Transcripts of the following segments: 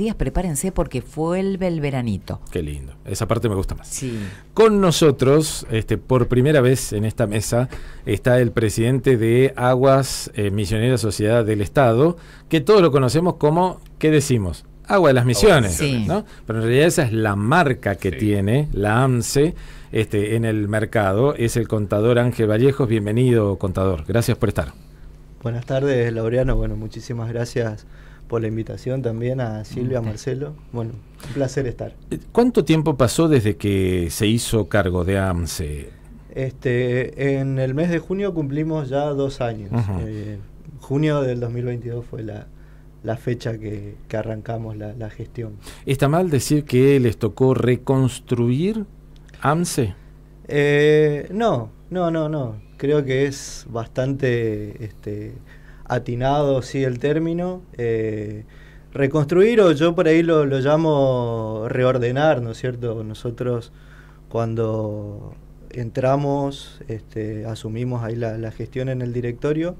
días, prepárense porque vuelve el veranito. Qué lindo, esa parte me gusta más. Con nosotros, este, por primera vez en esta mesa, está el presidente de Aguas eh, Misionera Sociedad del Estado, que todos lo conocemos como, ¿qué decimos? Agua de las Misiones, ¿no? Pero en realidad esa es la marca que tiene la AMSE este, en el mercado. Es el contador Ángel Vallejos. Bienvenido, contador. Gracias por estar. Buenas tardes, Laureano. Bueno, muchísimas gracias por la invitación también a Silvia, este. Marcelo. Bueno, un placer estar. Eh, ¿Cuánto tiempo pasó desde que se hizo cargo de AMSE? Este, en el mes de junio cumplimos ya dos años. Eh, junio del 2022 fue la, fecha que, arrancamos la, gestión. ¿Está mal decir que les tocó reconstruir AMSE? Eh, no, no, no, no. Creo que es bastante este, atinado sí el término. Eh, reconstruir o yo por ahí lo, llamo reordenar, ¿no es cierto? Nosotros cuando entramos, este, asumimos ahí la, gestión en el directorio,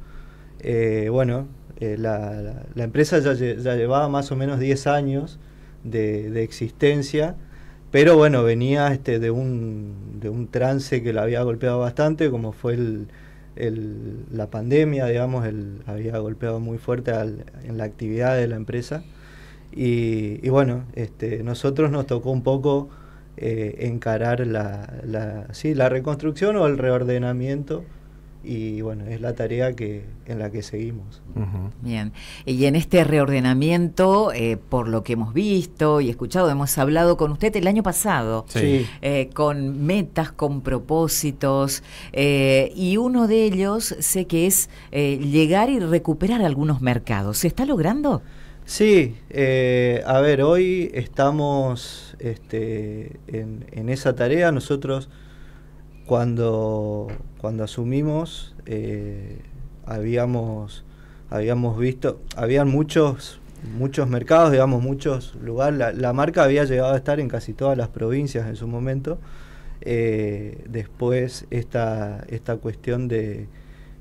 eh, bueno, eh, la, empresa ya, llevaba más o menos 10 años de, existencia, pero bueno, venía este, de, un, de un trance que la había golpeado bastante, como fue el, la pandemia, digamos, había golpeado muy fuerte en la actividad de la empresa. Y, bueno, este, nosotros nos tocó un poco eh, encarar la, la reconstrucción o el reordenamiento y bueno, es la tarea que, en la que seguimos. Bien, y en este reordenamiento, eh, por lo que hemos visto y escuchado, hemos hablado con usted el año pasado, eh, con metas, con propósitos, eh, y uno de ellos sé que es llegar y recuperar algunos mercados. ¿Se está logrando? Sí, a ver, hoy estamos este, en, en esa tarea, nosotros cuando, cuando asumimos eh, habíamos, habíamos visto, habían muchos, muchos mercados, digamos, muchos lugares, la, marca había llegado a estar en casi todas las provincias en su momento. Eh, después esta, esta cuestión de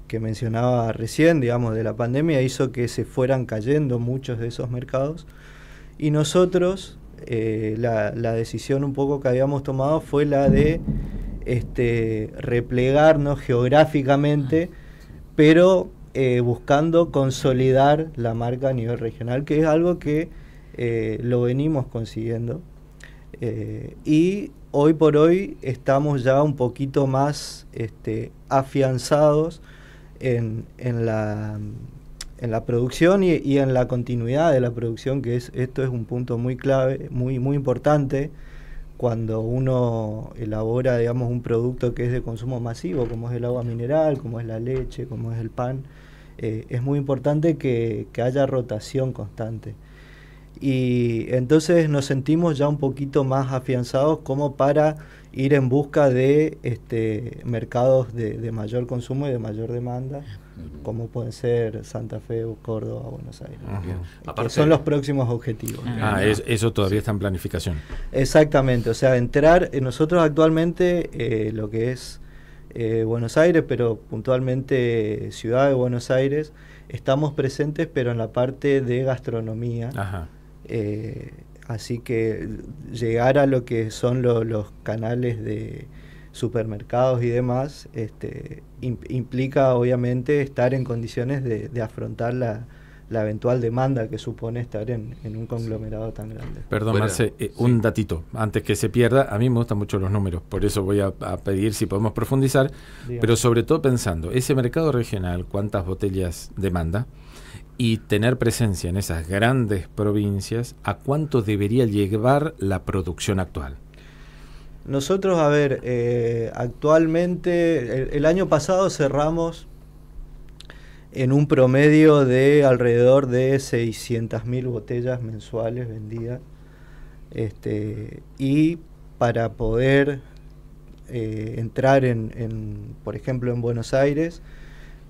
que mencionaba recién, digamos, de la pandemia, hizo que se fueran cayendo muchos de esos mercados. Y nosotros, eh, la decisión un poco que habíamos tomado fue la de este, replegarnos geográficamente, pero eh, buscando consolidar la marca a nivel regional, que es algo que eh, lo venimos consiguiendo. Eh, y hoy por hoy estamos ya un poquito más este, afianzados en, la, producción y, en la continuidad de la producción, que esto es un punto muy clave, muy, muy importante cuando uno elabora, digamos, un producto que es de consumo masivo, como es el agua mineral, como es la leche, como es el pan, eh, es muy importante que, haya rotación constante. Y entonces nos sentimos ya un poquito más afianzados como para ir en busca de este, mercados de, de mayor consumo y de mayor demanda como pueden ser Santa Fe o Córdoba, Buenos Aires. son los próximos objetivos. Ah, ah eso todavía está en planificación. Exactamente, o sea, entrar, eh, nosotros actualmente eh, lo que es eh, Buenos Aires, pero puntualmente Ciudad de Buenos Aires, estamos presentes pero en la parte de gastronomía. Ajá. así que llegar a lo que son los canales de supermercados y demás, este, implica obviamente estar en condiciones de, afrontar la, eventual demanda que supone estar en, un conglomerado tan grande. Perdón, Marce, eh, un datito, antes que se pierda, a mí me gustan mucho los números, por eso voy a, pedir si podemos profundizar, pero sobre todo pensando, ese mercado regional, ¿cuántas botellas demanda? y tener presencia en esas grandes provincias, ¿a cuánto debería llevar la producción actual? Nosotros, a ver, eh, actualmente, el, año pasado cerramos en un promedio de alrededor de 600.000 botellas mensuales vendidas. Este, y para poder eh, entrar en, por ejemplo, en Buenos Aires,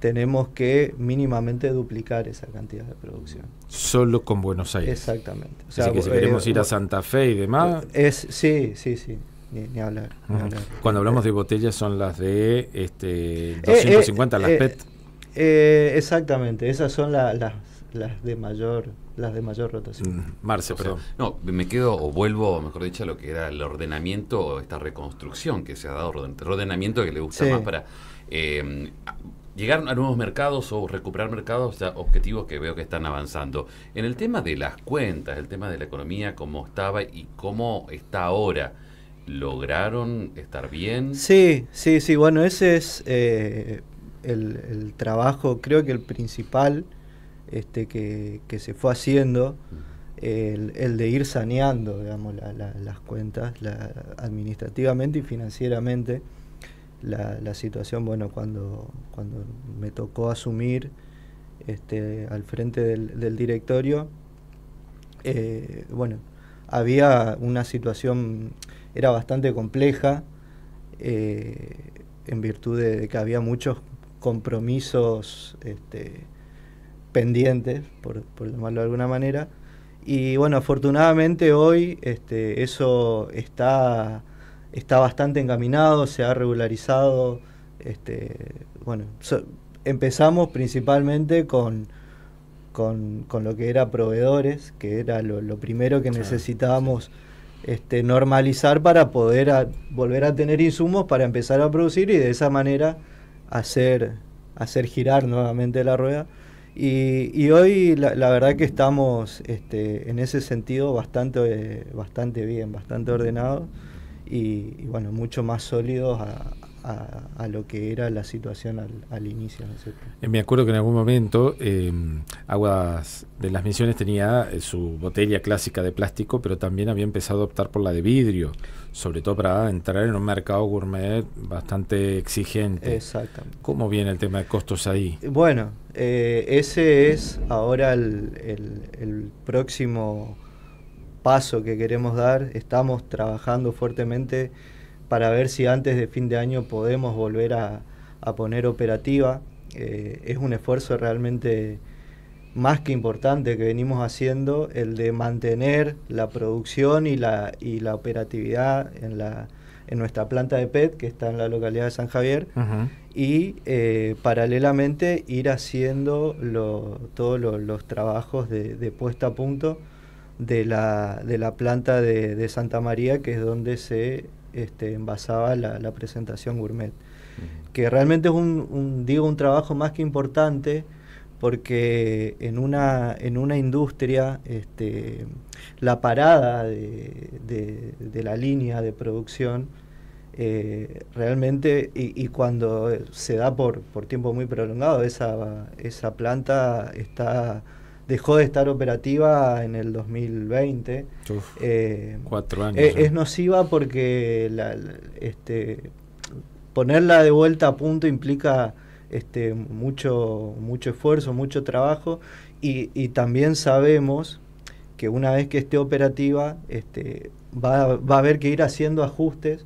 tenemos que mínimamente duplicar esa cantidad de producción. Solo con Buenos Aires. Exactamente. Así que si queremos eh, ir a Santa Fe y demás. Es, sí, sí, sí ni, hablar, Cuando hablamos de botellas son las de este, 250, eh, eh, las PET. Eh, exactamente, esas son las de mayor las de mayor rotación. Marce, pero no, me quedo o vuelvo, mejor dicho, a lo que era el ordenamiento, esta reconstrucción que se ha dado, ordenamiento que le gusta más para llegar a nuevos mercados o recuperar mercados, objetivos que veo que están avanzando. En el tema de las cuentas, el tema de la economía, cómo estaba y cómo está ahora lograron estar bien. Sí, sí, sí, bueno, ese es eh, el, trabajo, creo que el principal este, que, se fue haciendo, el, de ir saneando, digamos, las cuentas administrativamente y financieramente. La, situación, bueno, cuando, cuando me tocó asumir este, al frente del, directorio, eh, bueno, había una situación era bastante compleja eh, en virtud de, que había muchos compromisos este, pendientes, por, por, de alguna manera. Y bueno, afortunadamente hoy este, eso está, está bastante encaminado, se ha regularizado. Este, bueno, empezamos principalmente con, con, lo que era proveedores, que era lo, primero que necesitábamos. Este, normalizar para poder volver a tener insumos para empezar a producir y de esa manera hacer, hacer girar nuevamente la rueda. Y, hoy la, verdad que estamos este, en ese sentido bastante, bastante bien, bastante ordenados y, y bueno, mucho más sólidos a, a, lo que era la situación al, inicio. Eh, me acuerdo que en algún momento eh, Aguas de las Misiones tenía eh, su botella clásica de plástico, pero también había empezado a optar por la de vidrio, sobre todo para entrar en un mercado gourmet bastante exigente. Exactamente. ¿Cómo viene el tema de costos ahí? Bueno, ese es ahora el próximo paso que queremos dar. Estamos trabajando fuertemente para ver si antes de fin de año podemos volver a, poner operativa. Eh, es un esfuerzo realmente más que importante que venimos haciendo, el de mantener la producción y la, y la operatividad en, la, en nuestra planta de PET, que está en la localidad de San Javier, y eh, paralelamente ir haciendo todos los trabajos de, puesta a punto de la, de la planta de, de Santa María, que es donde se este, envasaba la, presentación gourmet. Que realmente es un, digo, un trabajo más que importante porque en una, en una industria este, la parada de, la línea de producción eh, realmente, y, y, cuando se da por, por tiempo muy prolongado, esa, esa planta está dejó de estar operativa en el 2020. Eh, cuatro años. Eh, es, nociva porque este, ponerla de vuelta a punto implica este, mucho, mucho esfuerzo, mucho trabajo y, también sabemos que una vez que esté operativa este, va, a haber que ir haciendo ajustes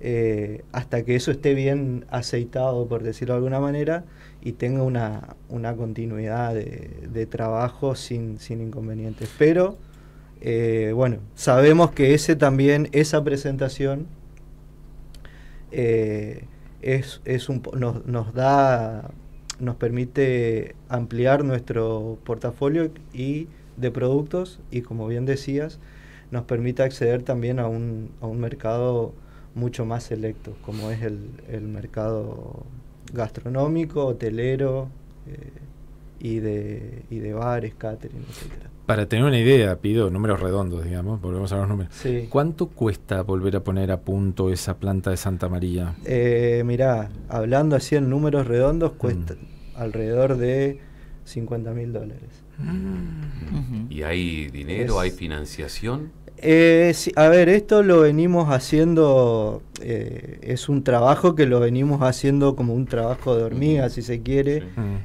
eh, hasta que eso esté bien aceitado, por decirlo de alguna manera y tenga una, continuidad de, trabajo sin, sin inconvenientes. Pero, eh, bueno, sabemos que ese también, esa presentación eh, es, un, nos, da, nos permite ampliar nuestro portafolio y, de productos y, como bien decías, nos permite acceder también a un, mercado mucho más selecto, como es el, el mercado gastronómico, hotelero eh, y, de, y de bares, catering, etcétera. Para tener una idea, pido números redondos, digamos, volvemos a los números. ¿Cuánto cuesta volver a poner a punto esa planta de Santa María? Eh, mirá, hablando así en números redondos, cuesta mm. alrededor de 50 mil dólares. Mm. ¿Y hay dinero, hay financiación? Eh, a ver, esto lo venimos haciendo, eh, es un trabajo que lo venimos haciendo como un trabajo de hormiga, si se quiere.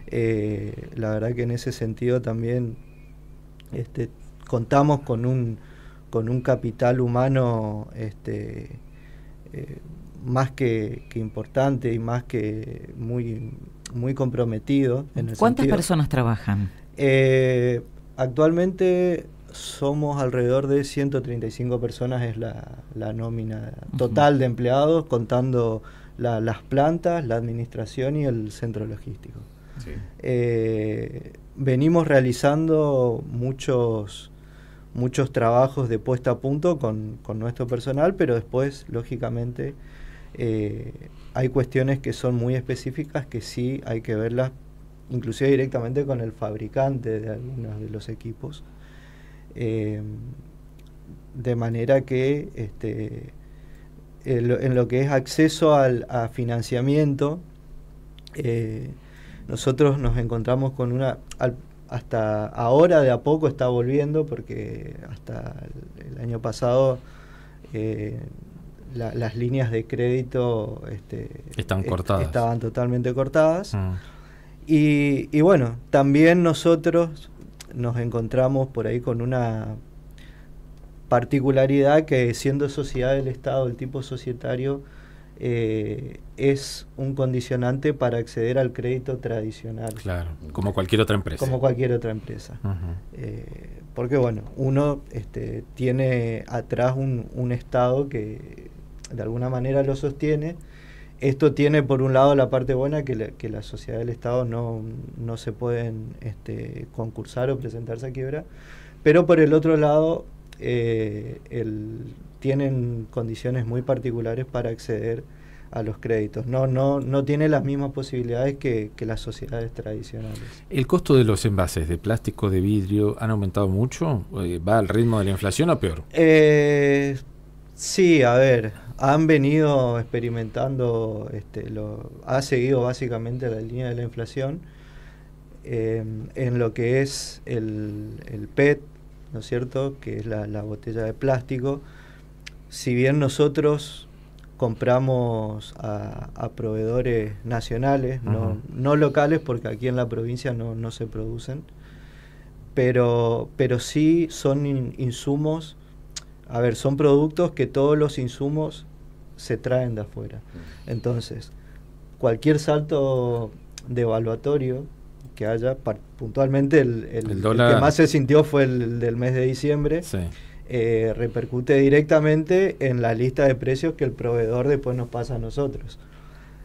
Eh, la verdad que en ese sentido también este, contamos con un, con un capital humano este, eh, más que, importante y más que muy, muy comprometido. ¿Cuántas personas trabajan? actualmente somos alrededor de 135 personas, es la, la nómina total de empleados, contando las plantas, la administración y el centro logístico. Eh, venimos realizando muchos, muchos trabajos de puesta a punto con, con nuestro personal, pero después, lógicamente, eh, hay cuestiones que son muy específicas que sí hay que verlas, inclusive directamente con el fabricante de algunos de los equipos Em, de manera que este, en, lo, que es acceso al, a financiamiento, eh, nosotros nos encontramos con una... hasta ahora de a poco está volviendo porque hasta el, año pasado eh, las líneas de crédito este, Están cortadas. estaban totalmente cortadas. Mm. y, bueno, también nosotros nos encontramos por ahí con una particularidad que siendo sociedad del Estado, el tipo societario, eh, es un condicionante para acceder al crédito tradicional. Claro, como cualquier otra empresa. Como cualquier otra empresa. Eh, porque bueno, uno este, tiene atrás un, un Estado que de alguna manera lo sostiene esto tiene por un lado la parte buena que la, que sociedad del Estado no, se pueden este, concursar o presentarse a quiebra, pero por el otro lado eh, tienen condiciones muy particulares para acceder a los créditos. No, no, no tiene las mismas posibilidades que, las sociedades tradicionales. ¿El costo de los envases de plástico, de vidrio, han aumentado mucho? Eh, ¿Va al ritmo de la inflación o peor? Eh, sí, a ver, han venido experimentando, este, ha seguido básicamente la línea de la inflación eh, en lo que es el, PET, ¿no es cierto?, que es la, botella de plástico. Si bien nosotros compramos a, proveedores nacionales, no, locales, porque aquí en la provincia no, se producen, pero, pero sí son insumos a ver, son productos que todos los insumos se traen de afuera. Entonces, cualquier salto de evaluatorio... que haya, puntualmente el, que más se sintió fue el, del mes de diciembre, eh, repercute directamente en la lista de precios que el proveedor después nos pasa a nosotros.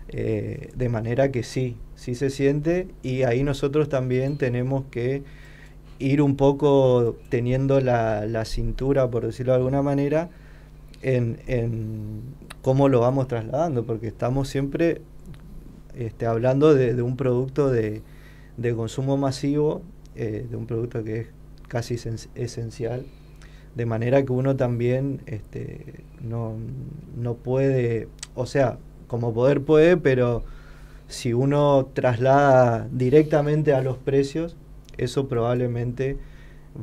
Eh, de manera que sí, sí se siente y ahí nosotros también tenemos que ir un poco teniendo la cintura, por decirlo de alguna manera, en, cómo lo vamos trasladando, porque estamos siempre este, hablando de, un producto de, consumo masivo, eh, de un producto que es casi esencial, de manera que uno también este, no, no puede, o sea, como poder puede, pero si uno traslada directamente a los precios, eso probablemente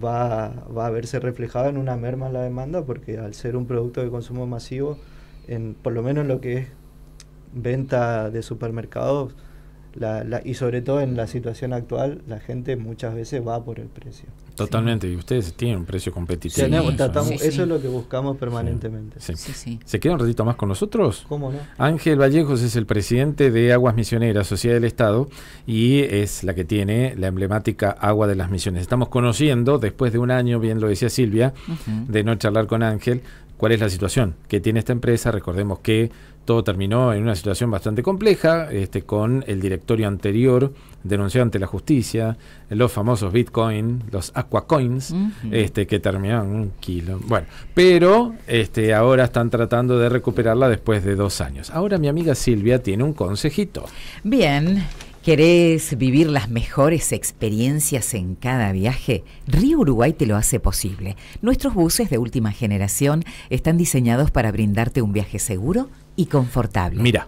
va, a verse reflejado en una merma en la demanda porque al ser un producto de consumo masivo, en, por lo menos en lo que es venta de supermercados, y sobre todo en la situación actual, la gente muchas veces va por el precio. Totalmente, y ustedes tienen un precio competitivo. eso, es lo que buscamos permanentemente. ¿Se queda un ratito más con nosotros? ¿Cómo no? Ángel Vallejos es el presidente de Aguas Misioneras, Sociedad del Estado, y es la que tiene la emblemática Agua de las Misiones. Estamos conociendo, después de un año, bien lo decía Silvia, de no charlar con Ángel, cuál es la situación que tiene esta empresa. Recordemos que todo terminó en una situación bastante compleja, este, con el directorio anterior denunciado ante la justicia, los famosos Bitcoin, los Aquacoins, Coins, este, que terminaron un kilo. Bueno, pero este, ahora están tratando de recuperarla después de dos años. Ahora mi amiga Silvia tiene un consejito. Bien. ¿Querés vivir las mejores experiencias en cada viaje? Río Uruguay te lo hace posible. Nuestros buses de última generación están diseñados para brindarte un viaje seguro y confortable. Mira,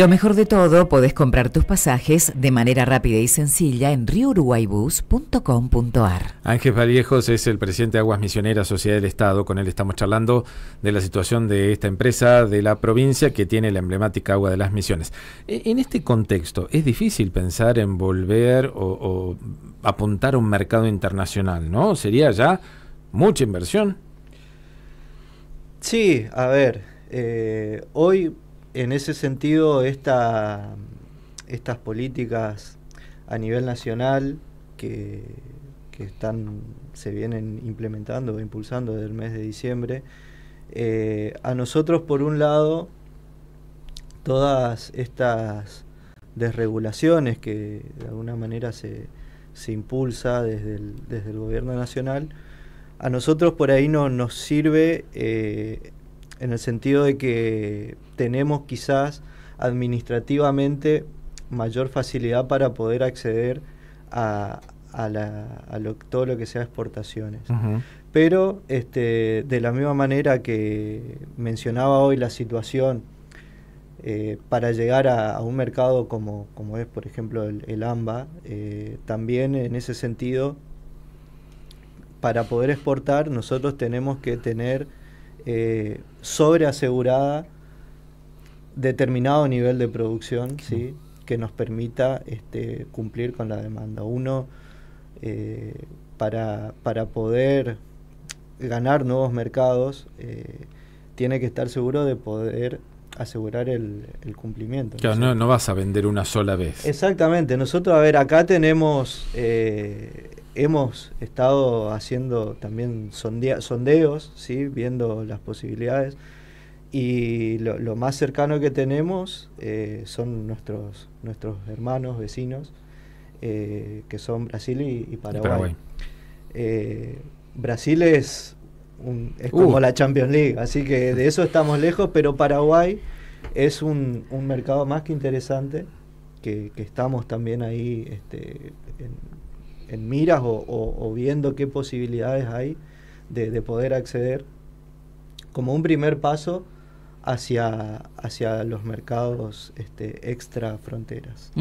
Lo mejor de todo, podés comprar tus pasajes de manera rápida y sencilla en riouruguaybus.com.ar. Ángel Vallejos es el presidente de Aguas Misioneras Sociedad del Estado. Con él estamos charlando de la situación de esta empresa de la provincia que tiene la emblemática Agua de las Misiones. E, en este contexto, ¿es difícil pensar en volver o, apuntar a un mercado internacional? ¿No? Sería ya mucha inversión. Sí, a ver, eh, hoy en ese sentido, estas políticas a nivel nacional que, están, se vienen implementando o impulsando desde el mes de diciembre, eh, a nosotros, por un lado, todas estas desregulaciones que de alguna manera se, se impulsa desde el, desde el gobierno nacional, a nosotros por ahí no nos sirve eh, en el sentido de que tenemos quizás administrativamente mayor facilidad para poder acceder a, todo lo que sea exportaciones. Pero este, de la misma manera que mencionaba hoy la situación eh, para llegar a, un mercado como, como es, por ejemplo, el, AMBA, eh, también en ese sentido, para poder exportar nosotros tenemos que tener eh, sobreasegurada determinado nivel de producción ¿sí? que nos permita este, cumplir con la demanda. Uno, eh, para, para, poder ganar nuevos mercados, eh, tiene que estar seguro de poder asegurar el, cumplimiento. Claro, ¿no? vas a vender una sola vez. Exactamente, nosotros, a ver, acá tenemos hemos estado haciendo también sondeos, viendo las posibilidades. Y lo, más cercano que tenemos eh, son nuestros, nuestros hermanos, vecinos, eh, que son Brasil y, Paraguay. Eh, Brasil es, uh. como la Champions League, así que de eso estamos lejos, pero Paraguay es un, mercado más que interesante, que, estamos también ahí este, en, en miras o, viendo qué posibilidades hay de, poder acceder como un primer paso hacia, hacia los mercados este, extra fronteras.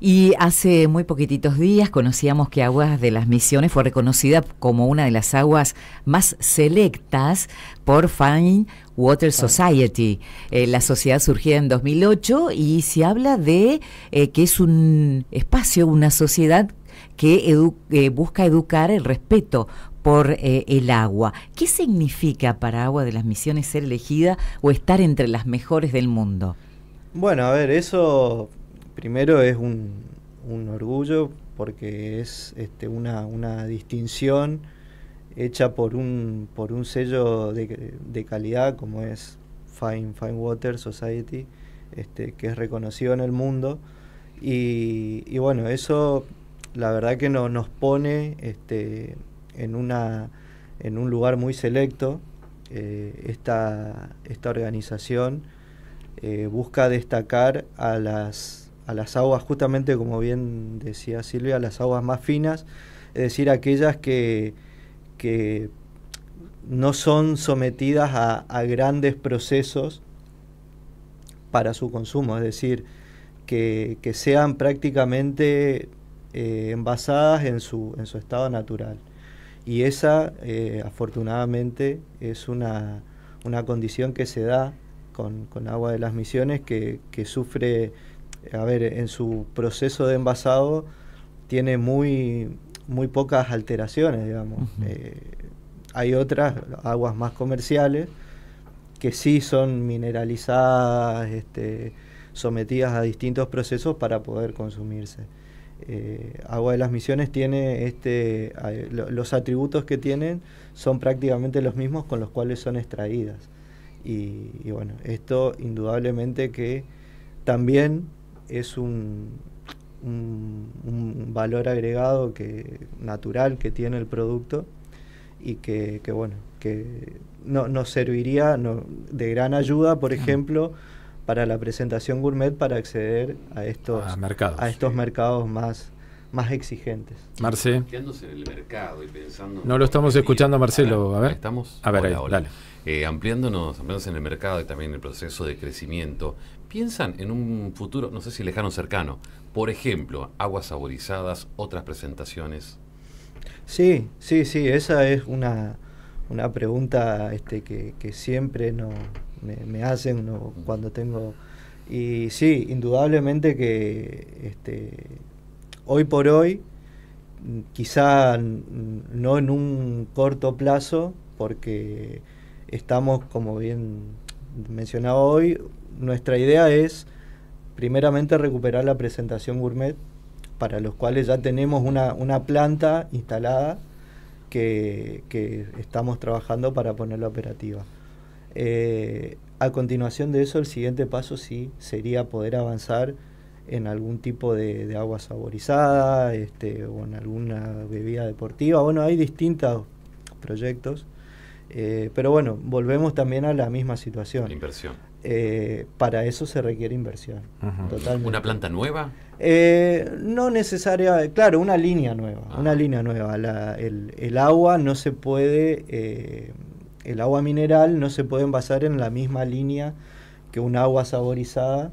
Y hace muy poquititos días conocíamos que Aguas de las Misiones fue reconocida como una de las aguas más selectas por Fine Water Society, eh, la sociedad surgió en 2008 y se habla de eh, que es un espacio, una sociedad que eh, busca educar el respeto por eh, el agua. ¿Qué significa para Agua de las Misiones ser elegida o estar entre las mejores del mundo? Bueno, a ver, eso primero es un, orgullo porque es este, una, una, distinción hecha por un, por un sello de, calidad como es Fine, Fine Water Society, este, que es reconocido en el mundo. y bueno, eso la verdad que nos pone este, en, una, en un lugar muy selecto. Eh, esta, organización eh, busca destacar a las, a las aguas, justamente como bien decía Silvia, a las aguas más finas, es decir, aquellas que, no son sometidas a, grandes procesos para su consumo, es decir, que, que sean prácticamente eh, envasadas en su, estado natural. Y esa, eh, afortunadamente, es una, condición que se da con, agua de las misiones que, sufre, a ver, en su proceso de envasado tiene muy, pocas alteraciones, digamos. Eh, hay otras aguas más comerciales que sí son mineralizadas, este, sometidas a distintos procesos para poder consumirse. Eh, Agua de las Misiones tiene este, los atributos que tienen son prácticamente los mismos con los cuales son extraídas. Y, bueno, esto indudablemente que también es un, un, valor agregado que, natural que tiene el producto y que, bueno, que no, nos serviría de gran ayuda, por mm. ejemplo, para la presentación gourmet para acceder a estos, mercados, a estos mercados más, más exigentes. Marce. En el mercado y pensando no lo estamos escuchando, Marcelo. A ver. Estamos. A ver, eh, ampliándonos, en el mercado y también en el proceso de crecimiento. ¿Piensan en un futuro, no sé si lejano o cercano, por ejemplo, aguas saborizadas, otras presentaciones? Sí, sí, sí, esa es una, una pregunta este, que, que siempre no me, hacen cuando tengo... Y sí, indudablemente que este, hoy por hoy, quizá no en un corto plazo, porque estamos, como bien mencionado hoy, nuestra idea es primeramente recuperar la presentación gourmet, para los cuales ya tenemos una, una planta instalada que, que estamos trabajando para ponerla operativa. Eh, a continuación de eso, el siguiente paso sí sería poder avanzar en algún tipo de, agua saborizada este, o en alguna bebida deportiva. Bueno, hay distintos proyectos, eh, pero bueno, volvemos también a la misma situación. Inversión. Eh, para eso se requiere inversión. ¿Una planta nueva? no necesaria, claro, una línea nueva. Ah. Una línea nueva. el, el, agua no se puede el agua mineral no se puede basar en la misma línea que un agua saborizada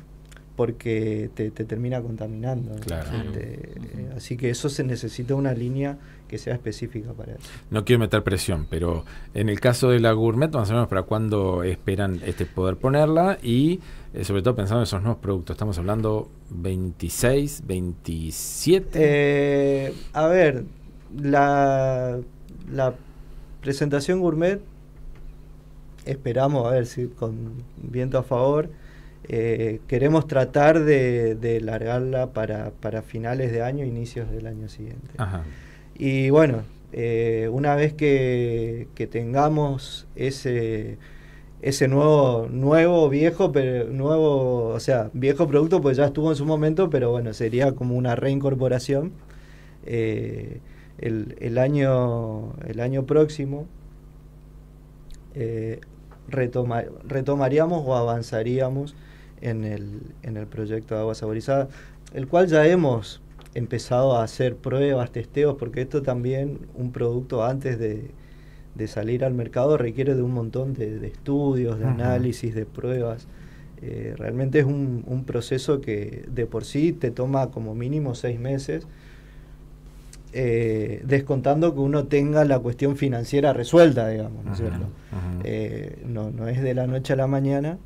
porque te, termina contaminando. Claro. Este, eh, así que eso se necesita una línea que sea específica para eso. No quiero meter presión, pero en el caso de la gourmet, más o menos para cuándo esperan este poder ponerla y eh, sobre todo pensando en esos nuevos productos. Estamos hablando 26, 27. Eh, a ver, la, la presentación gourmet esperamos, a ver si con viento a favor, eh, queremos tratar de, largarla para, finales de año, inicios del año siguiente. Y bueno, eh, una vez que, tengamos ese ese nuevo nuevo viejo pero nuevo o sea viejo producto pues ya estuvo en su momento pero bueno sería como una reincorporación eh, el, año el año próximo retomaríamos o avanzaríamos en el, proyecto de agua saborizada, el cual ya hemos empezado a hacer pruebas, testeos, porque esto también, un producto antes de, salir al mercado, requiere de un montón de, estudios, de análisis, de pruebas. Eh, realmente es un, proceso que de por sí te toma como mínimo seis meses eh, descontando que uno tenga la cuestión financiera resuelta, digamos, ¿no es eh, no, es de la noche a la mañana,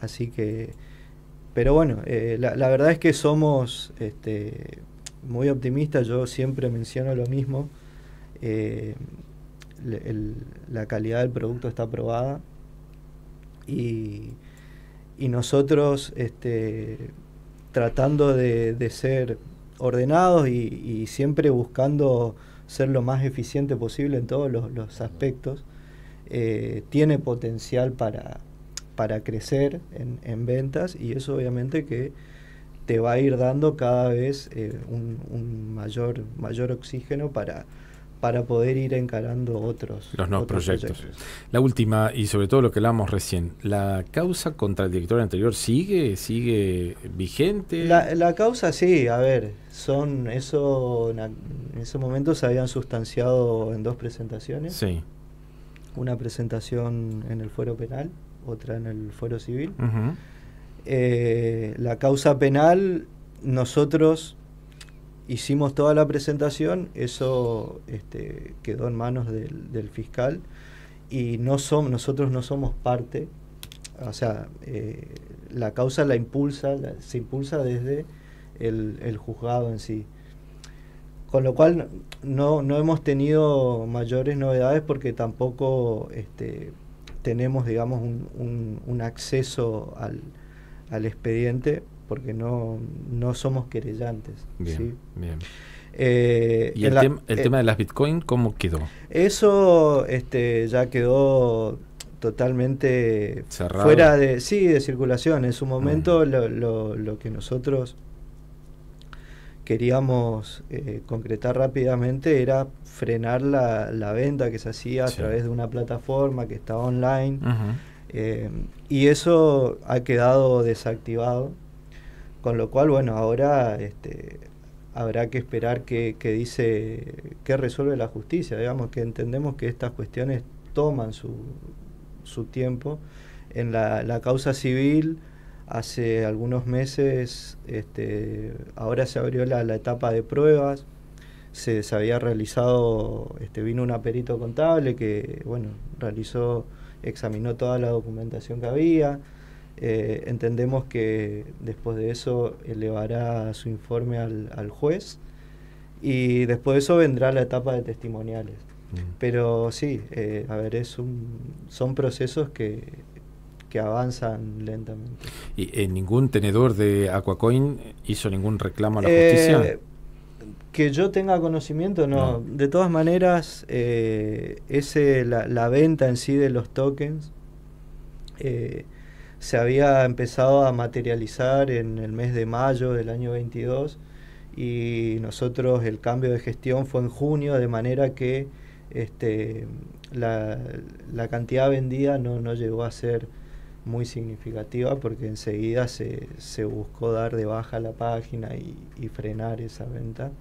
así que... Pero bueno, eh, la, verdad es que somos este, muy optimistas, yo siempre menciono lo mismo, la calidad del producto está aprobada y, nosotros este, tratando de ser ordenados y, siempre buscando ser lo más eficiente posible en todos los, aspectos, eh, tiene potencial para, para crecer en, ventas y eso obviamente que te va a ir dando cada vez eh, un, un, mayor, mayor oxígeno para, para poder ir encarando otros, los nuevos proyectos. La última, y sobre todo lo que hablamos recién, ¿la causa contra el director anterior sigue, sigue vigente? La, causa sí, a ver, son eso en ese momento se habían sustanciado en dos presentaciones. Sí. Una presentación en el fuero penal, otra en el fuero civil. Eh, la causa penal, nosotros hicimos toda la presentación, eso este, quedó en manos del, fiscal y no nosotros no somos parte, o sea, eh, la causa la impulsa, se impulsa desde el, juzgado en sí. Con lo cual no, hemos tenido mayores novedades porque tampoco este, tenemos, digamos, un, un acceso al, al expediente porque no, somos querellantes. Bien, eh, ¿Y el, eh, tema de las Bitcoin cómo quedó? Eso este, ya quedó totalmente fuera de, sí, de circulación. En su momento lo, que nosotros queríamos eh, concretar rápidamente era frenar la, venta que se hacía a través de una plataforma que estaba online. y eso ha quedado desactivado. Con lo cual, bueno, ahora este, habrá que esperar que, dice, que resuelve la justicia. Digamos que entendemos que estas cuestiones toman su, su tiempo. En la, la, causa civil, hace algunos meses, este, ahora se abrió la, etapa de pruebas. Se, había realizado, este, vino un aperito contable que, bueno, realizó, examinó toda la documentación que había eh, entendemos que después de eso elevará su informe al, juez y después de eso vendrá la etapa de testimoniales. Pero sí, eh, a ver, es un, son procesos que, que avanzan lentamente. ¿Y en eh, ningún tenedor de Aquacoin hizo ningún reclamo a la justicia? que yo tenga conocimiento, no. De todas maneras, ese, la, la, venta en sí de los tokens se había empezado a materializar en el mes de mayo del año 22 y nosotros el cambio de gestión fue en junio, de manera que este, la, cantidad vendida no, no, llegó a ser muy significativa porque enseguida se, se buscó dar de baja la página y, frenar esa venta.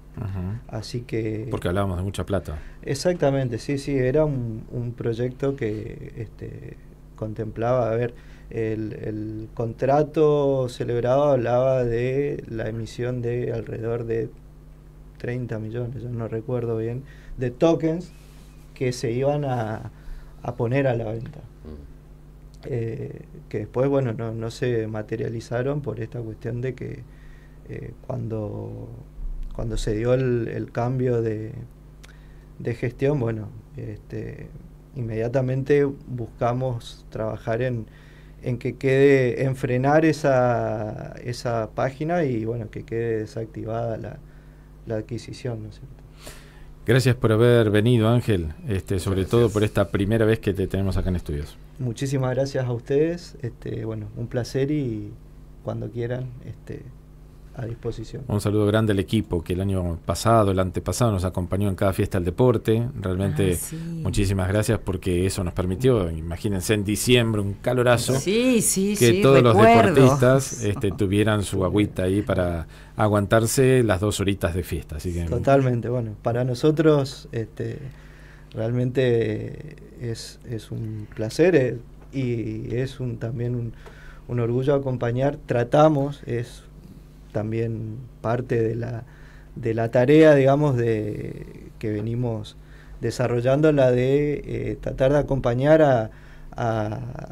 Así que... Porque hablábamos de mucha plata. Exactamente, sí, sí, era un, un proyecto que este, contemplaba, a ver, el, contrato celebrado hablaba de la emisión de alrededor de 30 millones, yo no recuerdo bien, de tokens que se iban a, poner a la venta. Mm. Eh, que después, bueno, no, se materializaron por esta cuestión de que eh, cuando, cuando se dio el, cambio de, de gestión, bueno, este, inmediatamente buscamos trabajar en, en que quede, en frenar esa, página y bueno, que quede desactivada la, adquisición, ¿no es cierto? Gracias por haber venido, Ángel, este, sobre todo por esta primera vez que te tenemos acá en estudios. Muchísimas gracias a ustedes, este, bueno, un placer y cuando quieran, este, disposición. Un saludo grande al equipo que el año pasado, el antepasado, nos acompañó en cada fiesta del deporte. Realmente, ah, muchísimas gracias porque eso nos permitió, imagínense en diciembre, un calorazo, sí, sí, que todos los deportistas este, tuvieran su agüita ahí para aguantarse las dos horitas de fiesta. Así Totalmente, bueno, para nosotros este, realmente es, un placer eh, y es un, también un, un orgullo acompañar, tratamos, es también parte de la, tarea, digamos, de, que venimos desarrollando, la de eh, tratar de acompañar a,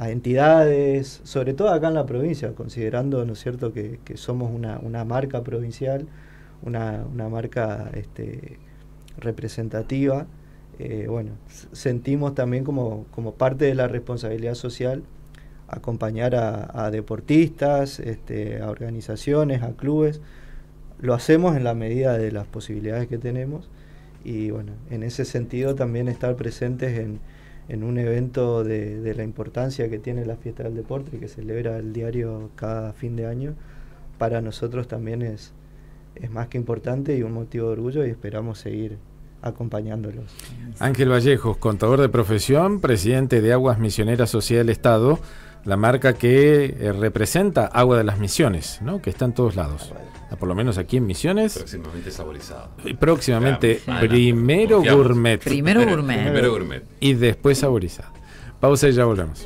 entidades, sobre todo acá en la provincia, considerando, ¿no es cierto?, que, somos una, marca provincial, una, marca este, representativa. Eh, bueno, sentimos también como, como parte de la responsabilidad social acompañar a, deportistas, este, a organizaciones, a clubes. Lo hacemos en la medida de las posibilidades que tenemos y bueno, en ese sentido también estar presentes en, un evento de, la importancia que tiene la fiesta del deporte que celebra el diario cada fin de año, para nosotros también es, es más que importante y un motivo de orgullo y esperamos seguir acompañándolos. Ángel Vallejos, contador de profesión, presidente de Aguas Misioneras Sociedad del Estado la marca que eh, representa Agua de las Misiones, ¿no? que está en todos lados. Ah, ah, por lo menos aquí en Misiones. Próximamente saborizado. Próximamente. primero, gourmet. primero gourmet. Primero gourmet. Y después saborizado. Pausa y ya volvemos.